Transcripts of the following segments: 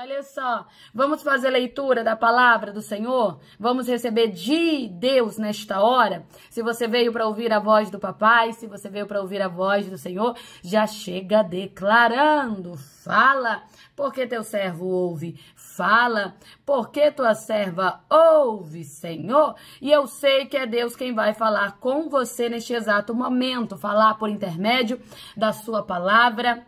Olha só, vamos fazer leitura da palavra do Senhor? Vamos receber de Deus nesta hora? Se você veio para ouvir a voz do papai, se você veio para ouvir a voz do Senhor, já chega declarando: fala, porque teu servo ouve, fala, porque tua serva ouve, Senhor. E eu sei que é Deus quem vai falar com você neste exato momento, falar por intermédio da sua palavra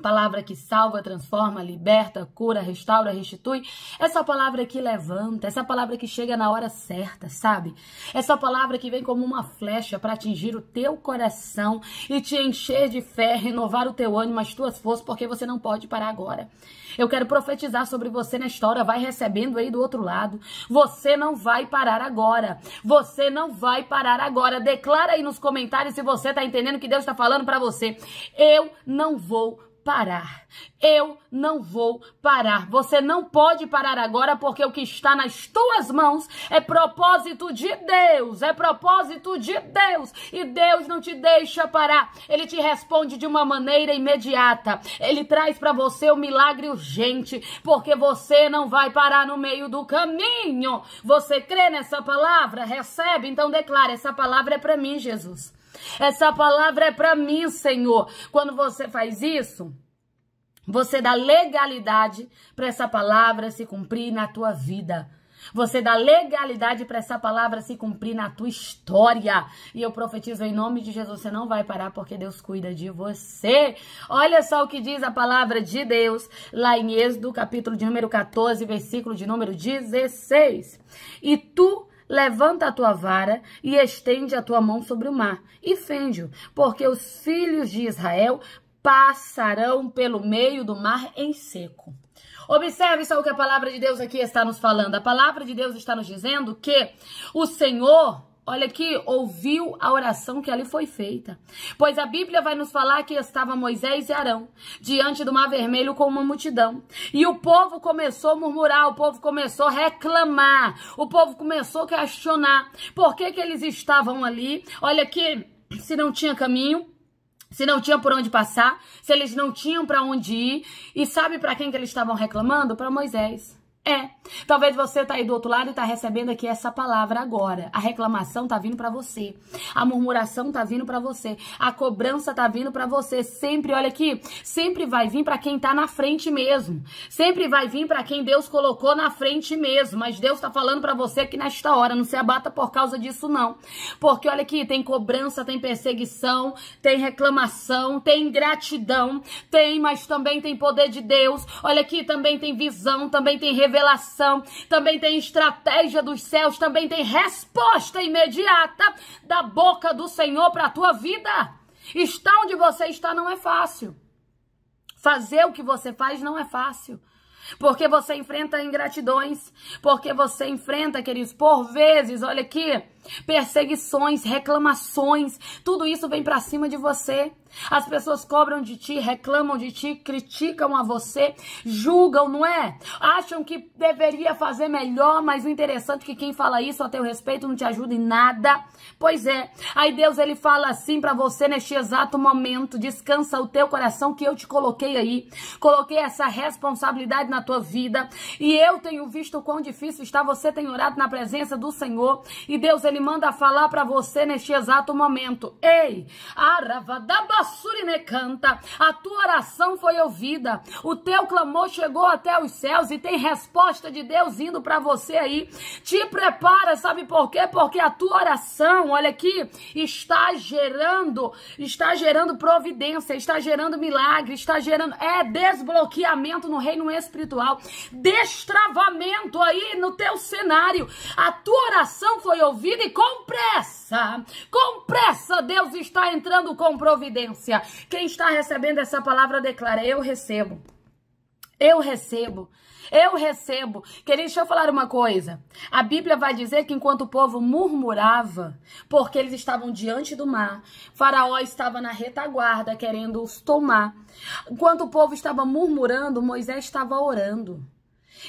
palavra que salva, transforma, liberta, cura, restaura, restitui, essa é palavra que levanta, essa é palavra que chega na hora certa, sabe? Essa é palavra que vem como uma flecha para atingir o teu coração e te encher de fé, renovar o teu ânimo, as tuas forças, porque você não pode parar agora. Eu quero profetizar sobre você nesta hora, vai recebendo aí do outro lado. Você não vai parar agora. Você não vai parar agora. Declara aí nos comentários se você tá entendendo que Deus está falando para você. Eu não vou parar. Eu não vou parar. Você não pode parar agora, porque o que está nas tuas mãos é propósito de Deus. É propósito de Deus. E Deus não te deixa parar. Ele te responde de uma maneira imediata. Ele traz para você o um milagre urgente, porque você não vai parar no meio do caminho. Você crê nessa palavra? Recebe? Então declara: essa palavra é para mim, Jesus. Essa palavra é para mim, Senhor. Quando você faz isso, você dá legalidade para essa palavra se cumprir na tua vida. Você dá legalidade para essa palavra se cumprir na tua história. E eu profetizo em nome de Jesus, você não vai parar porque Deus cuida de você. Olha só o que diz a palavra de Deus lá em Êxodo, capítulo de número 14, versículo de número 16. E tu Levanta a tua vara e estende a tua mão sobre o mar, e fende-o, porque os filhos de Israel passarão pelo meio do mar em seco. Observe só o que a palavra de Deus aqui está nos falando. A palavra de Deus está nos dizendo que o Senhor Olha aqui, ouviu a oração que ali foi feita. Pois a Bíblia vai nos falar que estava Moisés e Arão diante do Mar Vermelho com uma multidão. E o povo começou a murmurar, o povo começou a reclamar, o povo começou a questionar por que, que eles estavam ali. Olha aqui, se não tinha caminho, se não tinha por onde passar, se eles não tinham para onde ir. E sabe para quem que eles estavam reclamando? Para Moisés. É. Talvez você tá aí do outro lado e tá recebendo aqui essa palavra agora. A reclamação tá vindo para você. A murmuração tá vindo para você. A cobrança tá vindo para você. Sempre, olha aqui, sempre vai vir para quem tá na frente mesmo. Sempre vai vir para quem Deus colocou na frente mesmo. Mas Deus tá falando para você que nesta hora não se abata por causa disso não. Porque olha aqui, tem cobrança, tem perseguição, tem reclamação, tem ingratidão, tem, mas também tem poder de Deus. Olha aqui, também tem visão, também tem revelação revelação, também tem estratégia dos céus, também tem resposta imediata da boca do Senhor para a tua vida. Estar onde você está não é fácil. Fazer o que você faz não é fácil. Porque você enfrenta ingratidões, porque você enfrenta, queridos, por vezes, olha aqui, Perseguições, reclamações, tudo isso vem para cima de você. As pessoas cobram de ti, reclamam de ti, criticam a você, julgam, não é? Acham que deveria fazer melhor, mas o interessante é que quem fala isso a teu respeito não te ajuda em nada. Pois é. Aí Deus ele fala assim para você neste exato momento, descansa o teu coração que eu te coloquei aí. Coloquei essa responsabilidade na tua vida e eu tenho visto o quão difícil está, você tem orado na presença do Senhor e Deus ele ele manda falar para você neste exato momento. Ei, basurine canta, a tua oração foi ouvida, o teu clamor chegou até os céus e tem resposta de Deus indo para você aí. Te prepara, sabe por quê? Porque a tua oração, olha aqui, está gerando, está gerando providência, está gerando milagre, está gerando é desbloqueamento no reino espiritual, destravamento aí no teu cenário. A tua oração foi ouvida com pressa, com pressa, Deus está entrando com providência. Quem está recebendo essa palavra declara: Eu recebo. Eu recebo. Eu recebo. Querido, deixa eu falar uma coisa. A Bíblia vai dizer que enquanto o povo murmurava, porque eles estavam diante do mar, Faraó estava na retaguarda querendo os tomar. Enquanto o povo estava murmurando, Moisés estava orando.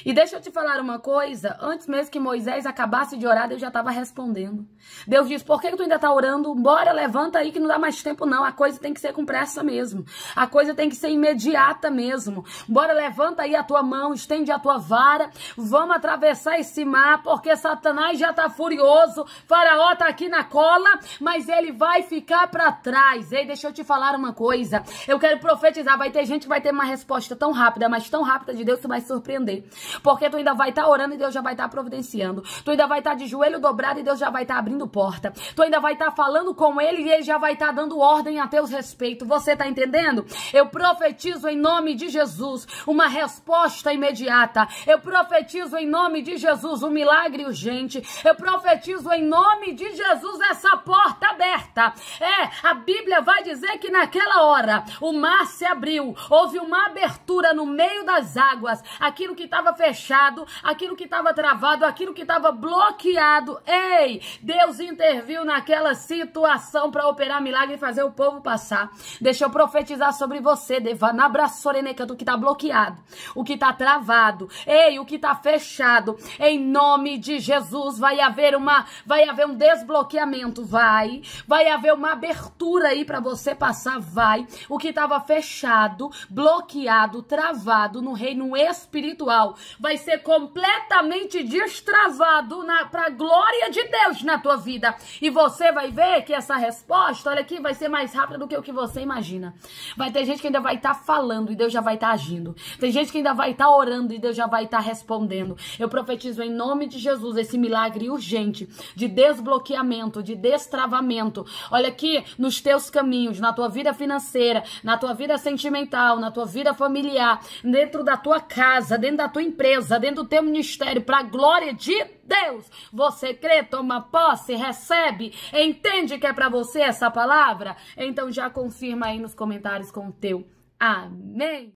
E deixa eu te falar uma coisa, antes mesmo que Moisés acabasse de orar, Deus já estava respondendo. Deus disse: "Por que, que tu ainda está orando? Bora, levanta aí que não dá mais tempo não. A coisa tem que ser com pressa mesmo. A coisa tem que ser imediata mesmo. Bora, levanta aí a tua mão, estende a tua vara. Vamos atravessar esse mar, porque Satanás já está furioso. Faraó está aqui na cola, mas ele vai ficar para trás. Ei, deixa eu te falar uma coisa. Eu quero profetizar, vai ter gente que vai ter uma resposta tão rápida, mas tão rápida de Deus, tu vai surpreender. Porque tu ainda vai estar tá orando e Deus já vai estar tá providenciando. Tu ainda vai estar tá de joelho dobrado e Deus já vai estar tá abrindo porta. Tu ainda vai estar tá falando com Ele e Ele já vai estar tá dando ordem a teus respeito. Você está entendendo? Eu profetizo em nome de Jesus uma resposta imediata. Eu profetizo em nome de Jesus um milagre urgente. Eu profetizo em nome de Jesus essa porta aberta. É, a Bíblia vai dizer que naquela hora o mar se abriu, houve uma abertura no meio das águas. Aquilo que estava fechado, aquilo que estava travado, aquilo que estava bloqueado. Ei, Deus interviu naquela situação para operar milagre e fazer o povo passar. Deixa eu profetizar sobre você, Devanabra Soreneca, do que está bloqueado, o que está travado, ei, o que está fechado. Em nome de Jesus vai haver uma, vai haver um desbloqueamento, vai. Vai haver uma abertura aí para você passar, vai. O que estava fechado, bloqueado, travado no reino espiritual vai ser completamente destravado para a glória de Deus na tua vida. E você vai ver que essa resposta, olha aqui, vai ser mais rápida do que o que você imagina. Vai ter gente que ainda vai estar tá falando e Deus já vai estar tá agindo. Tem gente que ainda vai estar tá orando e Deus já vai estar tá respondendo. Eu profetizo em nome de Jesus esse milagre urgente de desbloqueamento, de destravamento. Olha aqui nos teus caminhos, na tua vida financeira, na tua vida sentimental, na tua vida familiar, dentro da tua casa, dentro da tua empresa empresa, dentro do teu ministério, para a glória de Deus. Você crê, toma posse, recebe, entende que é para você essa palavra? Então já confirma aí nos comentários com o teu amém.